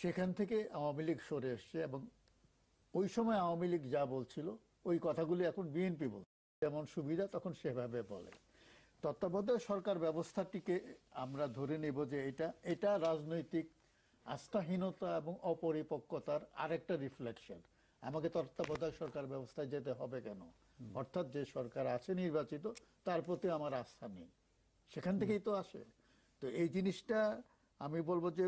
সেখান থেকে আওয়ামী লীগ সরে এসছে এবং ওই সময় আওয়ামী লীগ যা বলছিল ওই কথাগুলি এখন বিএনপি বল যেমন সুবিধা তখন সেভাবে বলে তত্ত্বাবধায়ক সরকার ব্যবস্থাটিকে আমরা ধরে নেব যে এটা এটা রাজনৈতিক আস্থাহীনতা এবং অপরিপক্কতার আরেকটা রিফ্লেকশন আমাকে তত্ত্বাবধায়ক সরকার ব্যবস্থায় যেতে হবে কেন অর্থাৎ যে সরকার আছে নির্বাচিত তার প্রতি আমার আস্থা নেই সেখান থেকেই তো আসে তো এই জিনিসটা আমি বলবো যে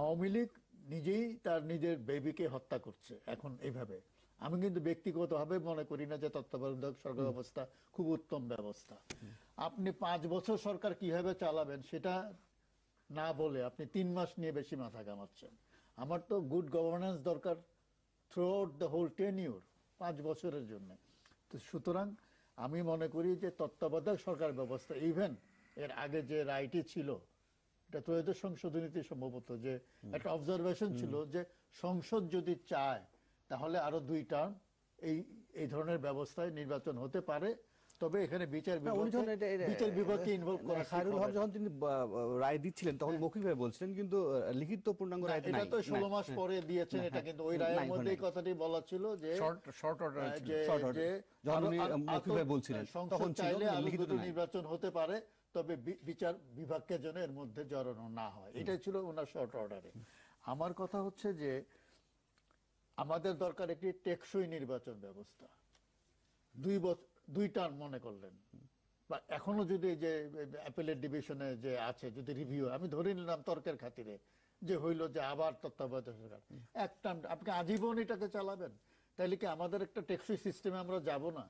আওয়ামী লীগ নিজেই তার নিজের বেবিকে হত্যা করছে এখন এইভাবে আমি কিন্তু ব্যক্তিগতভাবে মনে করি না যে তত্ত্বাবধায়ক সরকার ব্যবস্থা খুব উত্তম ব্যবস্থা আপনি পাঁচ বছর সরকার কিভাবে চালাবেন সেটা না বলে আপনি তিন মাস নিয়ে বেশি মাথা কামাচ্ছেন আমার তো গুড গভর্নেন্স দরকার throughout the whole tenure পাঁচ বছরের জন্য তো সুতরাং আমি মনে করি যে তত্ত্বাবধায়ক সরকার ব্যবস্থা ইভেন এর আগে যে রায়টি ছিল এটা ত্রয়োদশ সংশোধনীতে সম্ভবত যে একটা অবজারভেশন ছিল যে সংসদ যদি চায় তাহলে আরো দুই টার্ম এই এই ধরনের ব্যবস্থায় নির্বাচন হতে পারে তবে এখানে বিচার বিচার বিভাগকে ইনভলভ করা খায়রুল হক যখন তিনি রায় দিচ্ছিলেন তখন হ্যাঁ। মৌখিকভাবে বলছিলেন কিন্তু লিখিত পূর্ণাঙ্গ রায় এটা তো ষোলো মাস হ্যাঁ। পরে দিয়েছেন হ্যাঁ, এটা কিন্তু ওই রায়ের মধ্যেই কথাটি বলা ছিল যে শর্ট অর্ডার শর্ট অর্ডার যখন মৌখিকভাবে বলছিলেন তখন চাইলে লিখিত নির্বাচন হতে পারে তবে বিচার বিভাগকে যেন এর মধ্যে জড়ানো না হয় এটাই ছিল ওনার শর্ট অর্ডারে আমার কথা হচ্ছে যে আমাদের দরকার একটি টেকসই নির্বাচন ব্যবস্থা দুই বছর দুই টার্ম মনে করলেন বা এখনো যদি যে অ্যাপেলের ডিভিশনে যে আছে যদি রিভিউ আমি ধরে নিলাম তর্কের খাতিরে যে হইল যে আবার তত্ত্বাবধায়ক সরকার এক টার্ম আপনি আজীবন এটাকে চালাবেন তাহলে কি আমাদের একটা টেকসই সিস্টেমে আমরা যাব না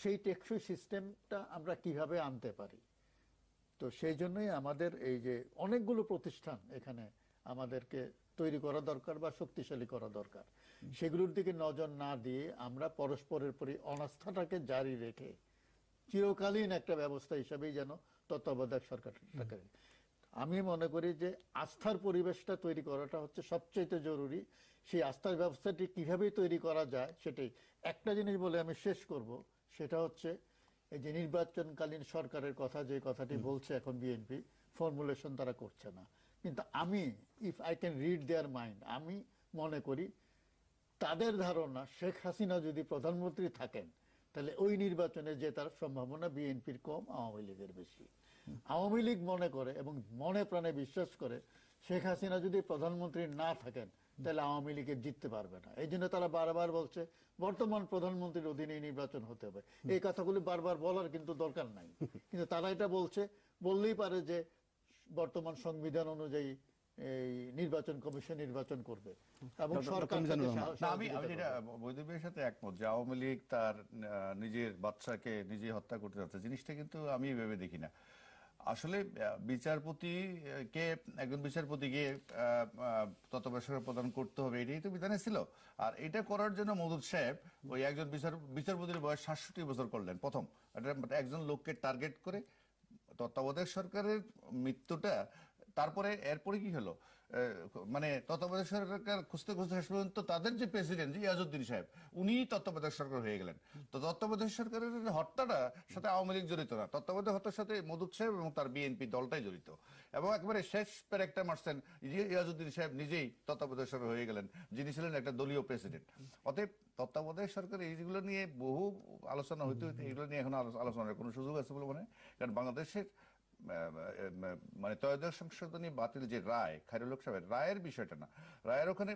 সেই টেকসই সিস্টেমটা আমরা কিভাবে আনতে পারি তো সেই জন্যই আমাদের এই যে অনেকগুলো প্রতিষ্ঠান এখানে আমাদেরকে তৈরি করা দরকার বা শক্তিশালী করা দরকার সেগুলোর দিকে নজর না দিয়ে আমরা পরস্পরের প্রতি অনাস্থাটাকে জারি রেখে চিরকালীন একটা ব্যবস্থা হিসাবেই যেন তত্ত্বাবধায়ক থাকে আমি মনে করি যে আস্থার পরিবেশটা তৈরি করাটা হচ্ছে সবচেয়ে জরুরি সেই আস্থার ব্যবস্থাটি কিভাবে তৈরি করা যায় সেটাই একটা জিনিস বলে আমি শেষ করব সেটা হচ্ছে যে নির্বাচনকালীন সরকারের কথা যে কথাটি বলছে এখন বিএনপি ফর্মুলেশন তারা করছে না কিন্তু আমি if I can read their mind আমি মনে করি তাদের ধারণা শেখ হাসিনা যদি প্রধানমন্ত্রী থাকেন তাহলে ওই নির্বাচনে জেতার সম্ভাবনা বিএনপির কম আওয়ামী লীগের বেশি আওয়ামী লীগ মনে করে এবং মনে প্রাণে বিশ্বাস করে শেখ হাসিনা যদি প্রধানমন্ত্রী না থাকেন তাহলে আওয়ামী লীগের জিততে পারবে না এই জন্য তারা বারবার বলছে বর্তমান প্রধানমন্ত্রীর অধীনে নির্বাচন হতে হবে এই কথাগুলি বারবার বলার কিন্তু দরকার নাই কিন্তু তারা এটা বলছে বললেই পারে যে বর্তমান সংবিধান অনুযায়ী এই নির্বাচন কমিশন নির্বাচন করবে এবং সরকার আমি আমি যেটা বৈদেবের সাথে একমত যে আওয়ামী লীগ তার নিজের বাচ্চাকে নিজে হত্যা করতে যাচ্ছে জিনিসটা কিন্তু আমি ভেবে দেখি না আসলে বিচারপতিকে একজন বিচারপতিকে তত্ত্বাবধায়ক প্রদান করতে হবে এটাই তো বিধানে ছিল আর এটা করার জন্য মদুদ সাহেব ওই একজন বিচার বিচারপতির বয়স সাতষট্টি বছর করলেন প্রথম একজন লোককে টার্গেট করে তত্ত্বাবধায়ক সরকারের মৃত্যুটা তারপরে এরপরে কি হলো মানে তত্ত্বাবধায়ক সরকার খুঁজতে খুঁজতে শেষ পর্যন্ত তাদের যে প্রেসিডেন্ট ইয়াজউদ্দিন সাহেব উনি তত্ত্বাবধায়ক সরকার হয়ে গেলেন তো তত্ত্বাবধায়ক সরকারের হত্যাটা সাথে আওয়ামী লীগ জড়িত না তত্ত্বাবধায়ক হত্যার সাথে মধুক সাহেব এবং তার বিএনপি দলটাই জড়িত এবং একবারে শেষ প্যারেকটা মারছেন ইয়াজউদ্দিন সাহেব নিজেই তত্ত্বাবধায়ক সরকার হয়ে গেলেন যিনি ছিলেন একটা দলীয় প্রেসিডেন্ট অতএব তত্ত্বাবধায়ক সরকার এইগুলো নিয়ে বহু আলোচনা হইতে হইতে এইগুলো নিয়ে এখন আলোচনার কোনো সুযোগ আছে বলে মনে হয় কারণ বাংলাদেশের মানে ত্রয়োদশ সংশোধনী বাতিল যে রায় খায়রুল লোক সাহেবের রায়ের বিষয়টা না রায়ের ওখানে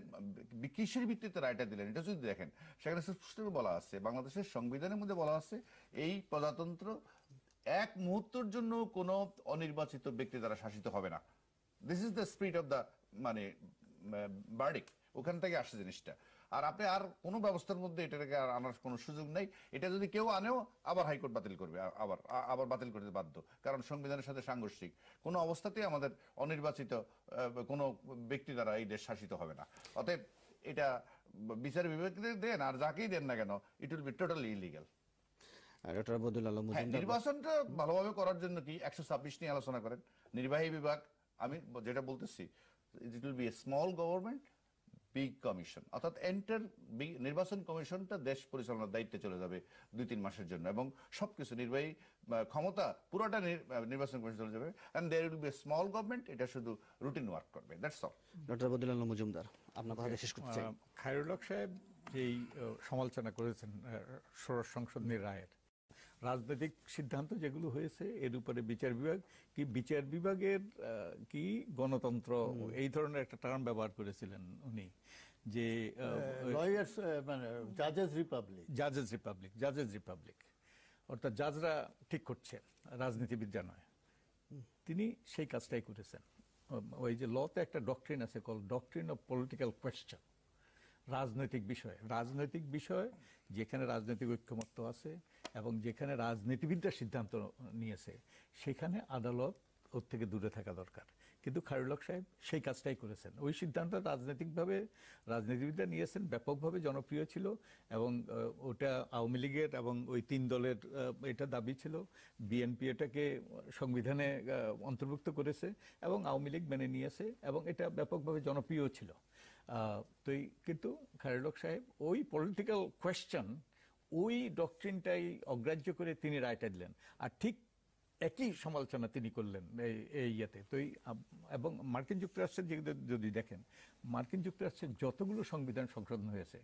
কিসের ভিত্তিতে রায়টা দিলেন এটা যদি দেখেন সেখানে স্পষ্ট বলা আছে বাংলাদেশের সংবিধানের মধ্যে বলা আছে এই প্রজাতন্ত্র এক মুহূর্তের জন্য কোনো অনির্বাচিত ব্যক্তি দ্বারা শাসিত হবে না this is the spirit of the মানে বার্ডিক ওখান থেকে আসে জিনিসটা আর আপনি আর কোন ব্যবস্থার মধ্যে এটাকে আর আনার কোনো সুযোগ নেই এটা যদি কেউ আনেও আবার হাইকোর্ট বাতিল করবে আবার আবার বাতিল করতে বাধ্য কারণ সংবিধানের সাথে সাংঘর্ষিক কোন অবস্থাতেই আমাদের অনির্বাচিত কোন ব্যক্তি দ্বারা এই দেশ শাসিত হবে না অতএব এটা বিচার বিভাগকে দেন আর যাকেই দেন না কেন it will be totally illegal নির্বাচনটা ভালোভাবে করার জন্য কি একশো ছাব্বিশ নিয়ে আলোচনা করেন নির্বাহী বিভাগ আমি যেটা বলতেছি it will be a small government big commission অর্থাৎ এন্টার নির্বাচন কমিশনটা দেশ পরিচালনার দায়িত্বে চলে যাবে দুই তিন মাসের জন্য এবং সবকিছু নির্বাহী ক্ষমতা পুরোটা নির্বাচন কমিশন চলে যাবে and there will be a small government এটা শুধু রুটিন ওয়ার্ক করবে that's all doctor Badul Alam Majumdar আপনার কথা শেষ করতে চাই খায়রুল হক সাহেব যেই সমালোচনা করেছেন ষোড়শ সংসদ নিয়ে রায়ের রাজনৈতিক সিদ্ধান্ত যেগুলো হয়েছে এর উপরে বিচার বিভাগ কি বিচার বিভাগের কি গণতন্ত্র এই ধরনের একটা টার্ম ব্যবহার করেছিলেন উনি যে লয়ার্স মানে জাজেস রিপাবলিক জাজেস রিপাবলিক জাজেস রিপাবলিক অর্থাৎ জাজরা ঠিক করছে রাজনীতিবিদ্যা নয় তিনি সেই কাজটাই করেছেন ওই যে লতে একটা ডকট্রিন আছে call doctrine of political question রাজনৈতিক বিষয় রাজনৈতিক বিষয় যেখানে রাজনৈতিক ঐক্যমত্য আছে এবং যেখানে রাজনীতিবিদরা সিদ্ধান্ত নিয়েছে সেখানে আদালত ওর থেকে দূরে থাকা দরকার কিন্তু খারুলক সাহেব সেই কাজটাই করেছেন ওই সিদ্ধান্ত রাজনৈতিকভাবে রাজনীতিবিদরা নিয়েছেন ব্যাপকভাবে জনপ্রিয় ছিল এবং ওটা আওয়ামী লীগের এবং ওই তিন দলের এটা দাবি ছিল বিএনপি এটাকে সংবিধানে অন্তর্ভুক্ত করেছে এবং আওয়ামী লীগ মেনে নিয়েছে এবং এটা ব্যাপকভাবে জনপ্রিয় ছিল তো কিন্তু খারুলক সাহেব ওই পলিটিক্যাল কোয়েশ্চেন ওই ডকট্রিনটাই অগ্রাহ্য করে তিনি রায়টা দিলেন আর ঠিক একই সমালোচনা তিনি করলেন এই ইয়েতে তো এবং মার্কিন যুক্তরাষ্ট্রের যদি দেখেন মার্কিন যুক্তরাষ্ট্রের যতগুলো সংবিধান সংশোধন হয়েছে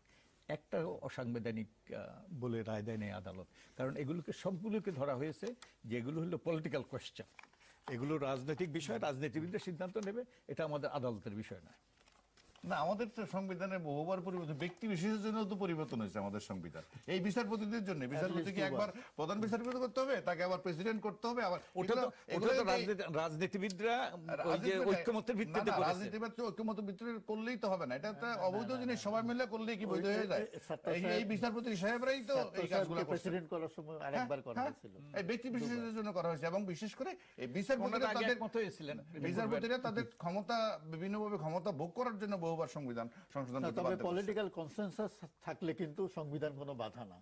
একটা অসাংবিধানিক বলে রায় দেয়নি আদালত কারণ এগুলোকে সবগুলোকে ধরা হয়েছে যেগুলো হলো পলিটিক্যাল কোয়েশ্চেন এগুলো রাজনৈতিক বিষয় রাজনীতিবিদরা সিদ্ধান্ত নেবে এটা আমাদের আদালতের বিষয় নয় না আমাদের তো সংবিধানের বহুবার পরিবর্তন ব্যক্তি বিশেষের জন্য তো পরিবর্তন হয়েছে আমাদের সংবিধান এই বিচারপতিদের জন্য বিচারপতিকে একবার প্রধান বিচারপতি করতে হবে তাকে আবার প্রেসিডেন্ট করতে হবে আবার রাজনীতিবিদরা ঐক্যমতের ভিত্তিতে রাজনীতিবিদ ভিত্তিতে করলেই তো হবে না এটা একটা অবৈধ জিনিস সবাই মিলে করলেই কি বৈধ হয়ে যায় এই বিচারপতি সাহেবরাই তো এই কাজগুলো প্রেসিডেন্ট করার সময় হ্যাঁ, আরেকবার করা হ্যাঁ। হয়েছিল এই ব্যক্তি বিশেষের জন্য করা হয়েছে এবং বিশেষ করে এই বিচারপতিরা তাদের মতো বিচারপতিরা তাদের ক্ষমতা বিভিন্নভাবে ক্ষমতা ভোগ করার জন্য বহুবার সংবিধান সংশোধন তবে পলিটিক্যাল কনসেনসাস থাকলে কিন্তু সংবিধান কোনো বাধা না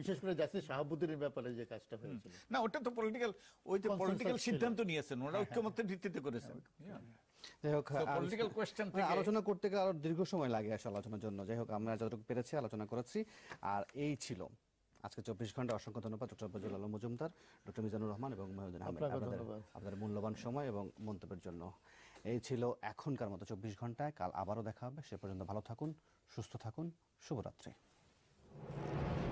বিশেষ করে জাস্টিস শাহাবুদ্দিনের ব্যাপারে যে কাজটা হয়েছিল না ওটা তো পলিটিক্যাল ওই যে পলিটিক্যাল সিদ্ধান্ত নিয়েছেন ওরা হ্যাঁ, হ্যাঁ। ঐক্যমত্যের ভিত্তিতে করেছেন হ্যাঁ, আলোচনা করতে গেলে আরো দীর্ঘ সময় লাগে আসলে আলোচনার জন্য যাই হোক আমরা যতটুকু পেরেছি আলোচনা করেছি আর এই ছিল আজকে চব্বিশ ঘন্টা অসংখ্য ধন্যবাদ ডক্টর ফজল আলম মজুমদার ডক্টর মিজানুর রহমান এবং মহিউদ্দিন আহমেদ আপনাদের মূল্যবান সময় এবং মন্তব্যের জন্য এই ছিল এখনকার মতো চব্বিশ ঘন্টায় কাল আবারও দেখা হবে সে পর্যন্ত ভালো থাকুন সুস্থ থাকুন শুভরাত্রি